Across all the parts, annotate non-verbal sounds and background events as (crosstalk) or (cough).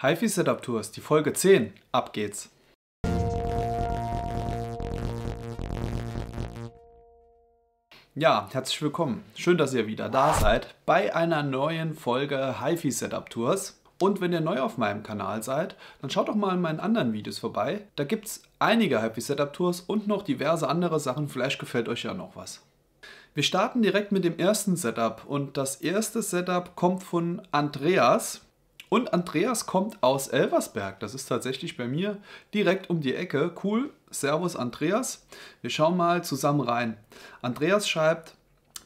HiFi Setup Tours, die Folge 10. Ab geht's! Ja, herzlich willkommen. Schön, dass ihr wieder da seid bei einer neuen Folge HiFi Setup Tours. Und wenn ihr neu auf meinem Kanal seid, dann schaut doch mal in meinen anderen Videos vorbei. Da gibt es einige HiFi Setup Tours und noch diverse andere Sachen. Vielleicht gefällt euch ja noch was. Wir starten direkt mit dem ersten Setup und das erste Setup kommt von Andreas. Und Andreas kommt aus Elversberg. Das ist tatsächlich bei mir direkt um die Ecke. Cool. Servus, Andreas. Wir schauen mal zusammen rein. Andreas schreibt,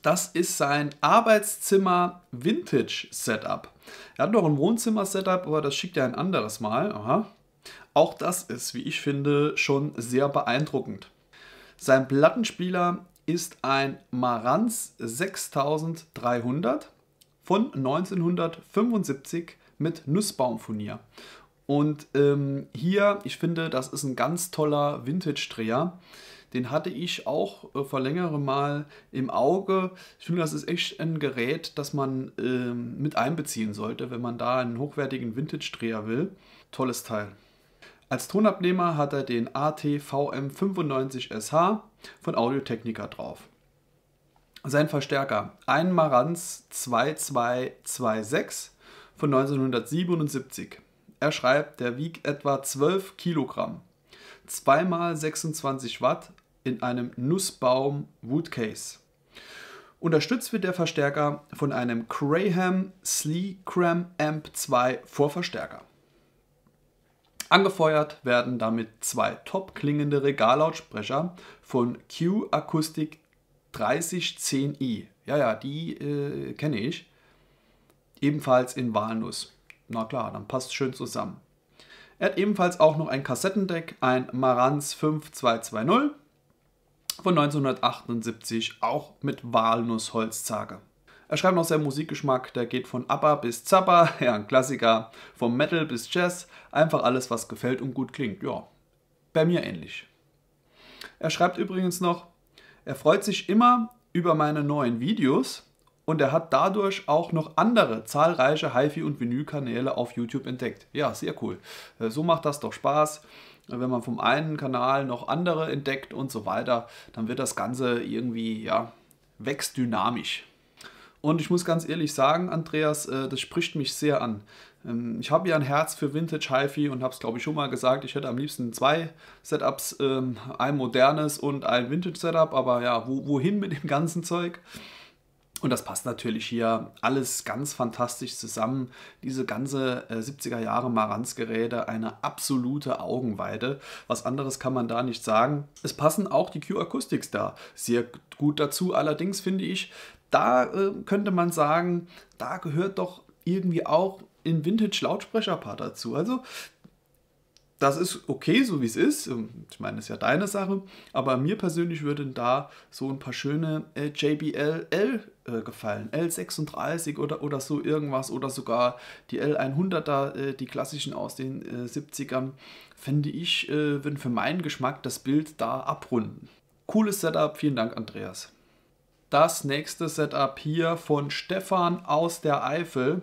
das ist sein Arbeitszimmer Vintage Setup. Er hat noch ein Wohnzimmer Setup, aber das schickt er ein anderes Mal. Aha. Auch das ist, wie ich finde, schon sehr beeindruckend. Sein Plattenspieler ist ein Marantz 6300 von 1975 mit Nussbaumfurnier. Und ähm, hier, ich finde, das ist ein ganz toller Vintage-Dreher. Den hatte ich auch äh, vor längerem mal im Auge. Ich finde, das ist echt ein Gerät, das man ähm, mit einbeziehen sollte, wenn man da einen hochwertigen Vintage-Dreher will. Tolles Teil. Als Tonabnehmer hat er den ATVM95SH von Audio-Technica drauf. Sein Verstärker, ein Marantz 2226 von 1977. Er schreibt, der wiegt etwa 12 Kilogramm, 2 mal 26 Watt in einem Nussbaum Woodcase. Unterstützt wird der Verstärker von einem Graham Sleekram Amp 2 Vorverstärker. Angefeuert werden damit zwei top klingende Regallautsprecher von Q Acoustic 3010i. Ja, ja, die äh, kenne ich ebenfalls in Walnuss. Na klar, dann passt schön zusammen. Er hat ebenfalls auch noch ein Kassettendeck, ein Marantz 5220 von 1978, auch mit Walnussholzzage. Er schreibt noch seinen Musikgeschmack, der geht von ABBA bis Zappa, (laughs) ja ein Klassiker, vom Metal bis Jazz, einfach alles, was gefällt und gut klingt. Ja, bei mir ähnlich. Er schreibt übrigens noch, er freut sich immer über meine neuen Videos, und er hat dadurch auch noch andere zahlreiche HiFi- und Vinyl-Kanäle auf YouTube entdeckt. Ja, sehr cool. Äh, so macht das doch Spaß. Äh, wenn man vom einen Kanal noch andere entdeckt und so weiter, dann wird das Ganze irgendwie, ja, wächst dynamisch. Und ich muss ganz ehrlich sagen, Andreas, äh, das spricht mich sehr an. Ähm, ich habe ja ein Herz für Vintage HiFi und habe es, glaube ich, schon mal gesagt. Ich hätte am liebsten zwei Setups, ähm, ein modernes und ein Vintage-Setup. Aber ja, wohin mit dem ganzen Zeug? Und das passt natürlich hier alles ganz fantastisch zusammen. Diese ganze äh, 70er Jahre Marantz-Geräte, eine absolute Augenweide. Was anderes kann man da nicht sagen. Es passen auch die Q-Acoustics da sehr gut dazu. Allerdings finde ich, da äh, könnte man sagen, da gehört doch irgendwie auch ein Vintage-Lautsprecherpaar dazu. Also das ist okay, so wie es ist. Ähm, ich meine, es ist ja deine Sache. Aber mir persönlich würden da so ein paar schöne äh, JBL L äh, gefallen. L36 oder, oder so irgendwas. Oder sogar die L100er, äh, die klassischen aus den äh, 70ern. Fände ich, äh, würden für meinen Geschmack das Bild da abrunden. Cooles Setup. Vielen Dank, Andreas. Das nächste Setup hier von Stefan aus der Eifel.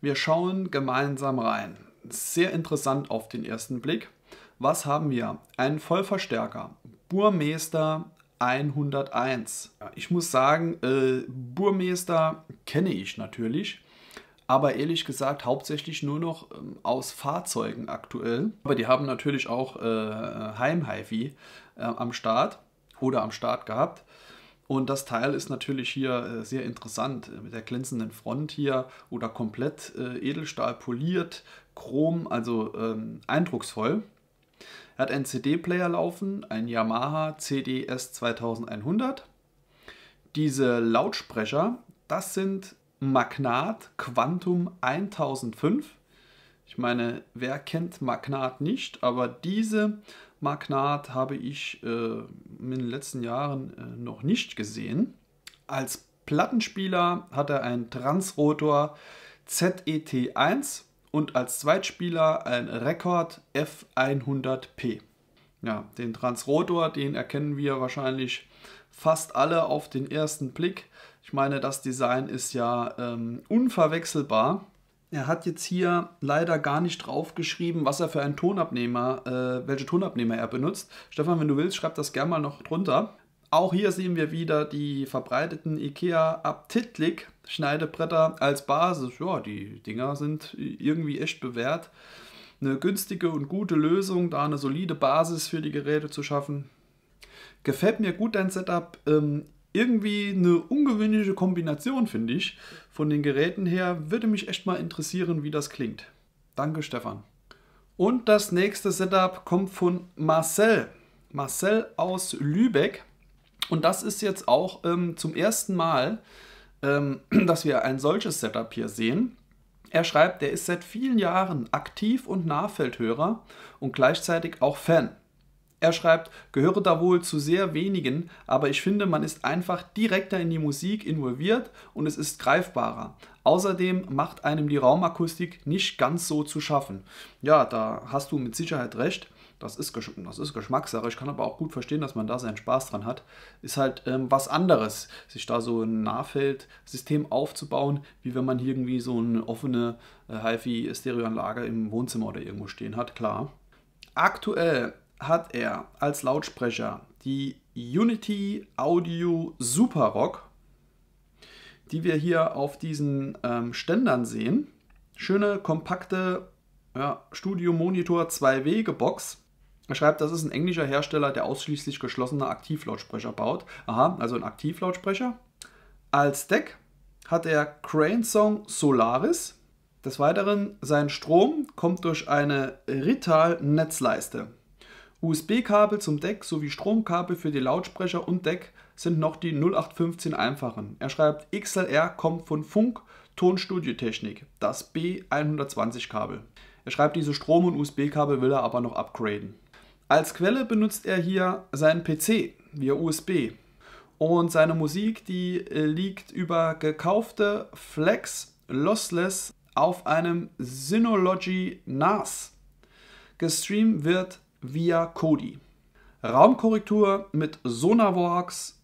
Wir schauen gemeinsam rein sehr interessant auf den ersten Blick. Was haben wir? Ein Vollverstärker, Burmester 101. Ich muss sagen, äh, Burmester kenne ich natürlich, aber ehrlich gesagt hauptsächlich nur noch ähm, aus Fahrzeugen aktuell. Aber die haben natürlich auch äh, Heim-HiFi äh, am Start oder am Start gehabt. Und das Teil ist natürlich hier äh, sehr interessant äh, mit der glänzenden Front hier oder komplett äh, Edelstahl poliert, Chrom, also ähm, eindrucksvoll. Er hat einen CD-Player laufen, ein Yamaha CDS 2100. Diese Lautsprecher, das sind Magnat Quantum 1005. Ich meine, wer kennt Magnat nicht, aber diese Magnat habe ich äh, in den letzten Jahren äh, noch nicht gesehen. Als Plattenspieler hat er einen Transrotor ZET1 und als Zweitspieler ein Rekord F100P. Ja, den Transrotor, den erkennen wir wahrscheinlich fast alle auf den ersten Blick. Ich meine, das Design ist ja ähm, unverwechselbar er hat jetzt hier leider gar nicht draufgeschrieben, was er für einen Tonabnehmer, äh, welche Tonabnehmer er benutzt. Stefan, wenn du willst, schreib das gerne mal noch drunter. Auch hier sehen wir wieder die verbreiteten IKEA Abtitlik Schneidebretter als Basis. Ja, die Dinger sind irgendwie echt bewährt. Eine günstige und gute Lösung, da eine solide Basis für die Geräte zu schaffen. Gefällt mir gut dein Setup. Ähm, irgendwie eine ungewöhnliche Kombination, finde ich. Von den Geräten her würde mich echt mal interessieren, wie das klingt. Danke, Stefan. Und das nächste Setup kommt von Marcel. Marcel aus Lübeck. Und das ist jetzt auch ähm, zum ersten Mal, ähm, (clears throat) dass wir ein solches Setup hier sehen. Er schreibt, er ist seit vielen Jahren aktiv und Nahfeldhörer und gleichzeitig auch Fan. Er schreibt, gehöre da wohl zu sehr wenigen, aber ich finde, man ist einfach direkter in die Musik involviert und es ist greifbarer. Außerdem macht einem die Raumakustik nicht ganz so zu schaffen. Ja, da hast du mit Sicherheit recht. Das ist, Gesch das ist Geschmackssache. Ich kann aber auch gut verstehen, dass man da seinen Spaß dran hat. Ist halt ähm, was anderes, sich da so ein Nahfeldsystem aufzubauen, wie wenn man hier irgendwie so eine offene äh, HiFi-Stereoanlage im Wohnzimmer oder irgendwo stehen hat. Klar. Aktuell hat er als Lautsprecher die Unity Audio Super Rock, die wir hier auf diesen ähm, Ständern sehen. Schöne, kompakte ja, Studio-Monitor 2-Wege-Box. Er schreibt, das ist ein englischer Hersteller, der ausschließlich geschlossene Aktivlautsprecher baut. Aha, also ein Aktivlautsprecher. Als Deck hat er Crane Song Solaris. Des Weiteren, sein Strom kommt durch eine Rital-Netzleiste. USB-Kabel zum Deck sowie Stromkabel für die Lautsprecher und Deck sind noch die 0815 einfachen. Er schreibt, XLR kommt von Funk, Tonstudiotechnik, das B120-Kabel. Er schreibt, diese Strom- und USB-Kabel will er aber noch upgraden. Als Quelle benutzt er hier seinen PC via USB. Und seine Musik, die äh, liegt über gekaufte Flex Lossless auf einem Synology NAS. Gestreamt wird via Kodi. Raumkorrektur mit Sonarworks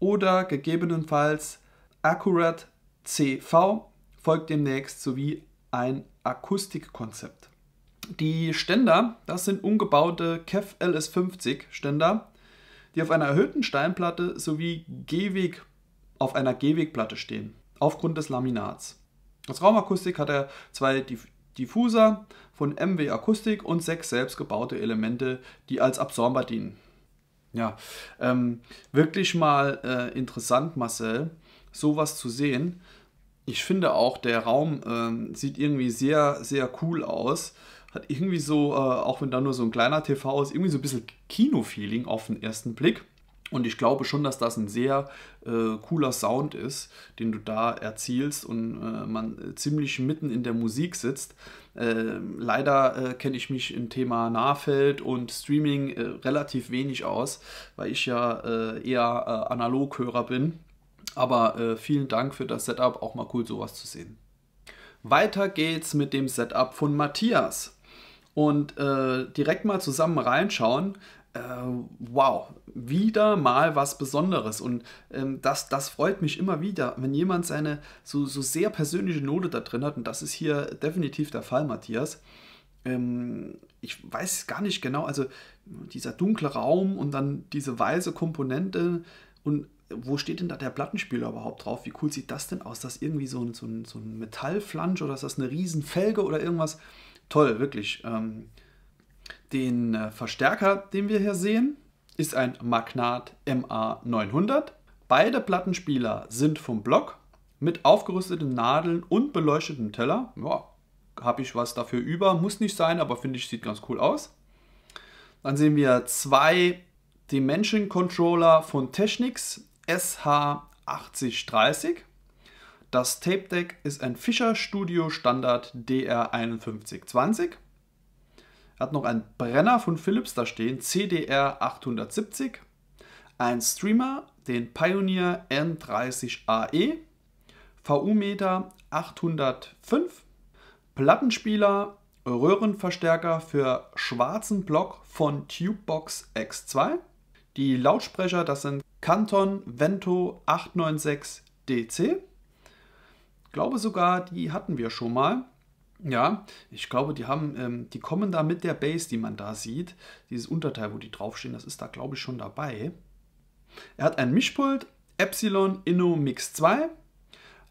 oder gegebenenfalls Accurate CV folgt demnächst sowie ein Akustikkonzept. Die Ständer, das sind umgebaute KEF LS50 Ständer, die auf einer erhöhten Steinplatte sowie Gehweg auf einer Gehwegplatte stehen, aufgrund des Laminats. Als Raumakustik hat er zwei Diffuser von MW Akustik und sechs selbstgebaute Elemente, die als Absorber dienen. Ja, ähm, wirklich mal äh, interessant, Marcel, sowas zu sehen. Ich finde auch, der Raum ähm, sieht irgendwie sehr, sehr cool aus. Hat irgendwie so, äh, auch wenn da nur so ein kleiner TV ist, irgendwie so ein bisschen Kino-Feeling auf den ersten Blick. Und ich glaube schon, dass das ein sehr äh, cooler Sound ist, den du da erzielst und äh, man ziemlich mitten in der Musik sitzt. Ähm, äh, leider kenne ich mich im Thema Nahfeld und Streaming äh, relativ wenig aus, weil ich ja äh, eher äh, Analoghörer bin. Aber vielen Dank für das Setup, auch mal cool sowas zu sehen. Weiter geht's mit dem Setup von Matthias und äh, direkt mal zusammen reinschauen, äh, wow, wieder mal was Besonderes. Und ähm, das, das freut mich immer wieder, wenn jemand seine so, so sehr persönliche Note da drin hat. Und das ist hier definitiv der Fall, Matthias. Ähm, ich weiß gar nicht genau, also dieser dunkle Raum und dann diese weiße Komponente und wo steht denn da der Plattenspieler überhaupt drauf? Wie cool sieht das denn aus? Das irgendwie so ein, so ein, so ein Metallflansch oder ist das eine Riesenfelge oder irgendwas? Toll, wirklich. Ähm, den äh, Verstärker, den wir hier sehen, ist ein Magnat MA900. Beide Plattenspieler sind vom Block mit aufgerüsteten Nadeln und beleuchtetem Teller. Ja, habe ich was dafür über, muss nicht sein, aber finde ich, sieht ganz cool aus. Dann sehen wir zwei Dimension Controller von Technics SH8030. Das Tape Deck ist ein Fischer Studio Standard DR5120 hat noch einen Brenner von Philips da stehen, CDR 870, ein Streamer, den Pioneer N30AE, VU-Meter 805, Plattenspieler, Röhrenverstärker für schwarzen Block von Tubebox X2. Die Lautsprecher, das sind Canton Vento 896 DC. Ich glaube sogar, die hatten wir schon mal. Ja, ich glaube, die haben, ähm, die kommen da mit der Base, die man da sieht. Dieses Unterteil, wo die draufstehen, das ist da, glaube ich, schon dabei. Er hat ein Mischpult, Epsilon Inno Mix 2,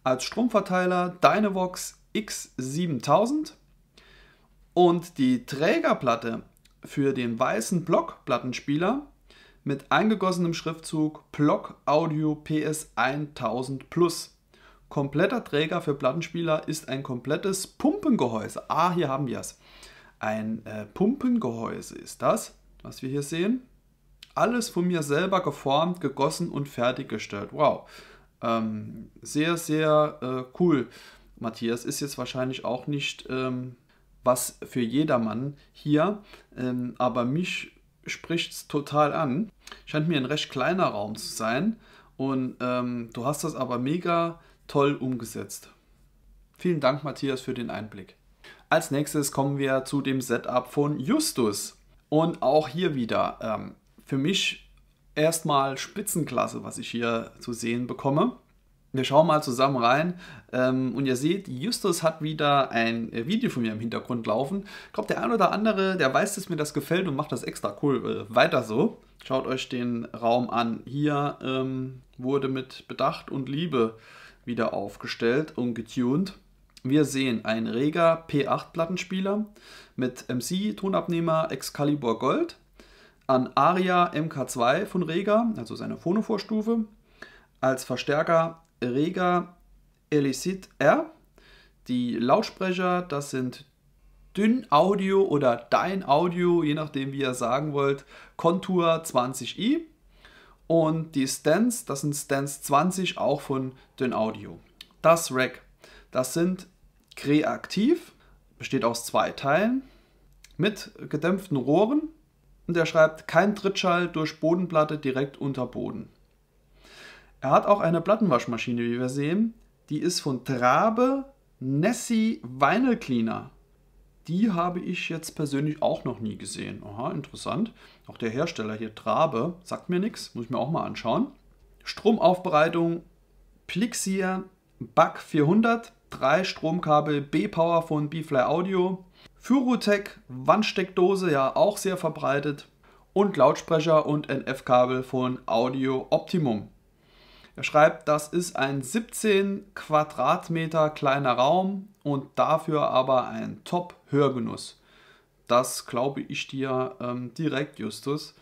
als Stromverteiler Dynevox X7000 und die Trägerplatte für den weißen Block-Plattenspieler mit eingegossenem Schriftzug Block Audio PS1000 Plus. Kompletter Träger für Plattenspieler ist ein komplettes Pumpengehäuse. Ah, hier haben wir es. Ein äh, Pumpengehäuse ist das, was wir hier sehen. Alles von mir selber geformt, gegossen und fertiggestellt. Wow. Ähm, sehr, sehr äh, cool. Matthias ist jetzt wahrscheinlich auch nicht ähm, was für jedermann hier, ähm, aber mich spricht es total an. Scheint mir ein recht kleiner Raum zu sein. Und ähm, du hast das aber mega toll umgesetzt. Vielen Dank, Matthias, für den Einblick. Als nächstes kommen wir zu dem Setup von Justus. Und auch hier wieder, ähm, für mich erstmal Spitzenklasse, was ich hier zu sehen bekomme. Wir schauen mal zusammen rein. Ähm, und ihr seht, Justus hat wieder ein äh, Video von mir im Hintergrund laufen. Ich glaube, der ein oder andere, der weiß, dass mir das gefällt und macht das extra cool. Äh, weiter so. Schaut euch den Raum an. Hier ähm, wurde mit Bedacht und Liebe äh, wieder aufgestellt und getuned. Wir sehen einen Rega P8-Plattenspieler mit MC-Tonabnehmer Excalibur Gold, an Aria MK2 von Rega, also seine Phonovorstufe, als Verstärker Rega Elicit R. Die Lautsprecher, das sind Dünn Audio oder Dein Audio, je nachdem wie ihr sagen wollt, Contour 20i und die Stands, das sind Stands 20 auch von Dyn Audio. Das Rack, das sind kreativ, besteht aus zwei Teilen mit gedämpften Rohren und er schreibt kein Trittschall durch Bodenplatte direkt unter Boden. Er hat auch eine Plattenwaschmaschine, wie wir sehen. Die ist von Trabe Nessie Vinyl Cleaner die habe ich jetzt persönlich auch noch nie gesehen. Aha, interessant. Auch der Hersteller hier, Trabe, sagt mir nichts, muss ich mir auch mal anschauen. Stromaufbereitung Plixia Buck 400, 3 Stromkabel B-Power von B-Fly Audio, Furutech Wandsteckdose, ja auch sehr verbreitet und Lautsprecher und NF-Kabel von Audio Optimum. Er schreibt, das ist ein 17 Quadratmeter kleiner Raum, und dafür aber ein Top-Hörgenuss. Das glaube ich dir ähm, direkt, Justus.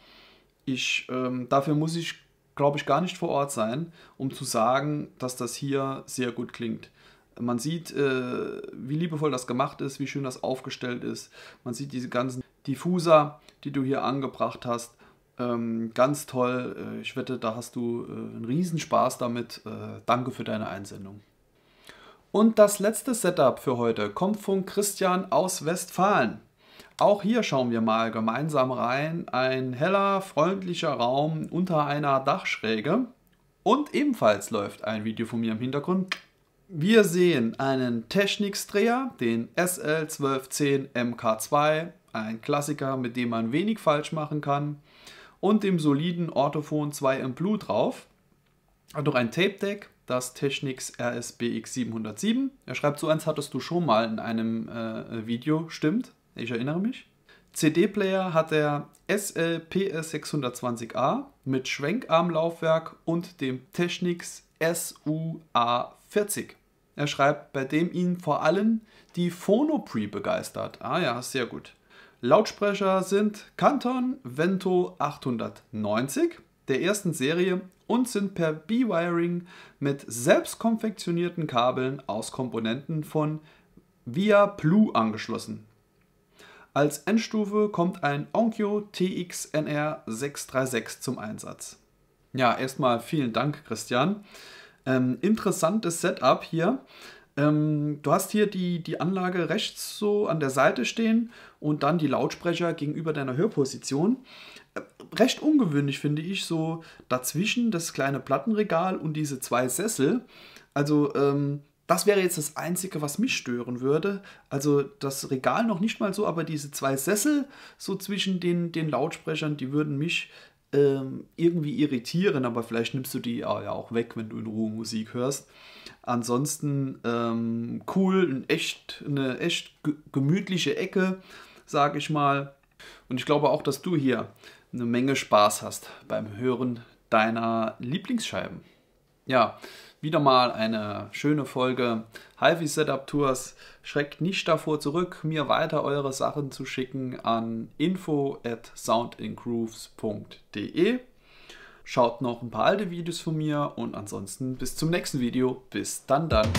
Ich, ähm, dafür muss ich, glaube ich, gar nicht vor Ort sein, um zu sagen, dass das hier sehr gut klingt. Man sieht, äh, wie liebevoll das gemacht ist, wie schön das aufgestellt ist. Man sieht diese ganzen Diffuser, die du hier angebracht hast. Ähm, ganz toll. Äh, ich wette, da hast du äh, einen Riesenspaß damit. Äh, danke für deine Einsendung. Und das letzte Setup für heute kommt von Christian aus Westfalen. Auch hier schauen wir mal gemeinsam rein. Ein heller, freundlicher Raum unter einer Dachschräge. Und ebenfalls läuft ein Video von mir im Hintergrund. Wir sehen einen Technics-Dreher, den SL1210 MK2, ein Klassiker, mit dem man wenig falsch machen kann, und dem soliden Orthophon 2 M Blue drauf. Hat noch ein Tape Deck, das Technics RSBX 707. Er schreibt, so eins hattest du schon mal in einem äh, Video, stimmt, ich erinnere mich. CD-Player hat der SLPS 620A mit Schwenkarmlaufwerk und dem Technics SUA40. Er schreibt, bei dem ihn vor allem die phono begeistert. Ah ja, sehr gut. Lautsprecher sind Canton Vento 890 der ersten Serie und sind per B-Wiring mit selbst konfektionierten Kabeln aus Komponenten von Via Blue angeschlossen. Als Endstufe kommt ein Onkyo TXNR 636 zum Einsatz. Ja, erstmal vielen Dank, Christian. Ähm, interessantes Setup hier. Ähm, du hast hier die, die Anlage rechts so an der Seite stehen und dann die Lautsprecher gegenüber deiner Hörposition recht ungewöhnlich, finde ich, so dazwischen das kleine Plattenregal und diese zwei Sessel. Also ähm, das wäre jetzt das Einzige, was mich stören würde. Also das Regal noch nicht mal so, aber diese zwei Sessel so zwischen den, den Lautsprechern, die würden mich ähm, irgendwie irritieren, aber vielleicht nimmst du die ja auch weg, wenn du in Ruhe Musik hörst. Ansonsten ähm, cool, ein echt, eine echt gemütliche Ecke, sage ich mal. Und ich glaube auch, dass du hier eine Menge Spaß hast beim Hören deiner Lieblingsscheiben. Ja, wieder mal eine schöne Folge HiFi Setup Tours. Schreckt nicht davor zurück, mir weiter eure Sachen zu schicken an info at soundingrooves.de. Schaut noch ein paar alte Videos von mir und ansonsten bis zum nächsten Video. Bis dann dann.